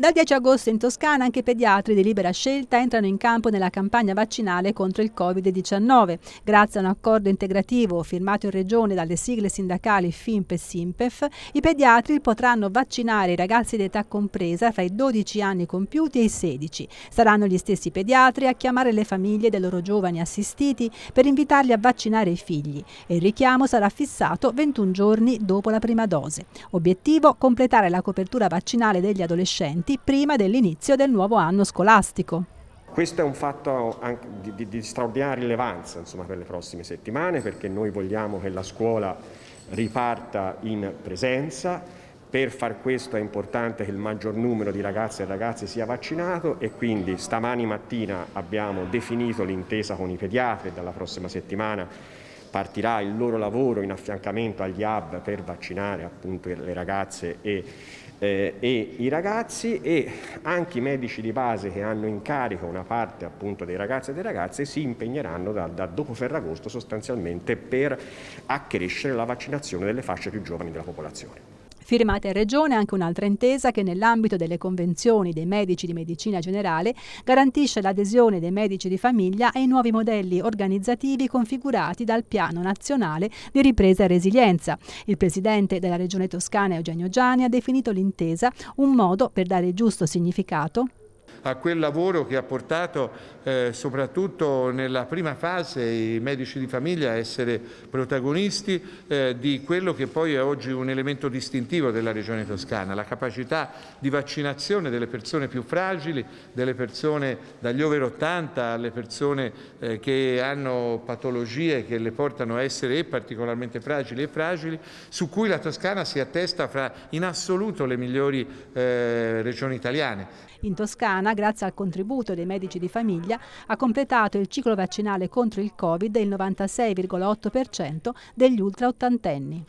Dal 10 agosto in Toscana anche i pediatri di libera scelta entrano in campo nella campagna vaccinale contro il Covid-19. Grazie a un accordo integrativo firmato in regione dalle sigle sindacali FIMP e SIMPEF, i pediatri potranno vaccinare i ragazzi d'età compresa fra i 12 anni compiuti e i 16. Saranno gli stessi pediatri a chiamare le famiglie dei loro giovani assistiti per invitarli a vaccinare i figli e il richiamo sarà fissato 21 giorni dopo la prima dose. Obiettivo completare la copertura vaccinale degli adolescenti docenti prima dell'inizio del nuovo anno scolastico. Questo è un fatto di, di, di straordinaria rilevanza insomma, per le prossime settimane perché noi vogliamo che la scuola riparta in presenza, per far questo è importante che il maggior numero di ragazze e ragazze sia vaccinato e quindi stamani mattina abbiamo definito l'intesa con i pediatri, dalla prossima settimana partirà il loro lavoro in affiancamento agli hub per vaccinare appunto le ragazze e, eh, e i ragazzi e anche i medici di base che hanno in carico una parte appunto dei ragazzi e delle ragazze si impegneranno da, da dopo Ferragosto sostanzialmente per accrescere la vaccinazione delle fasce più giovani della popolazione. Firmata in Regione anche un'altra intesa che nell'ambito delle convenzioni dei medici di medicina generale garantisce l'adesione dei medici di famiglia ai nuovi modelli organizzativi configurati dal Piano Nazionale di Ripresa e Resilienza. Il presidente della Regione Toscana Eugenio Giani ha definito l'intesa un modo per dare il giusto significato a quel lavoro che ha portato eh, soprattutto nella prima fase i medici di famiglia a essere protagonisti eh, di quello che poi è oggi un elemento distintivo della Regione Toscana, la capacità di vaccinazione delle persone più fragili, delle persone dagli over 80 alle persone eh, che hanno patologie che le portano a essere particolarmente fragili e fragili, su cui la Toscana si attesta fra in assoluto le migliori eh, regioni italiane. In Toscana Toscana, grazie al contributo dei medici di famiglia, ha completato il ciclo vaccinale contro il Covid il 96,8% degli ultra ottantenni.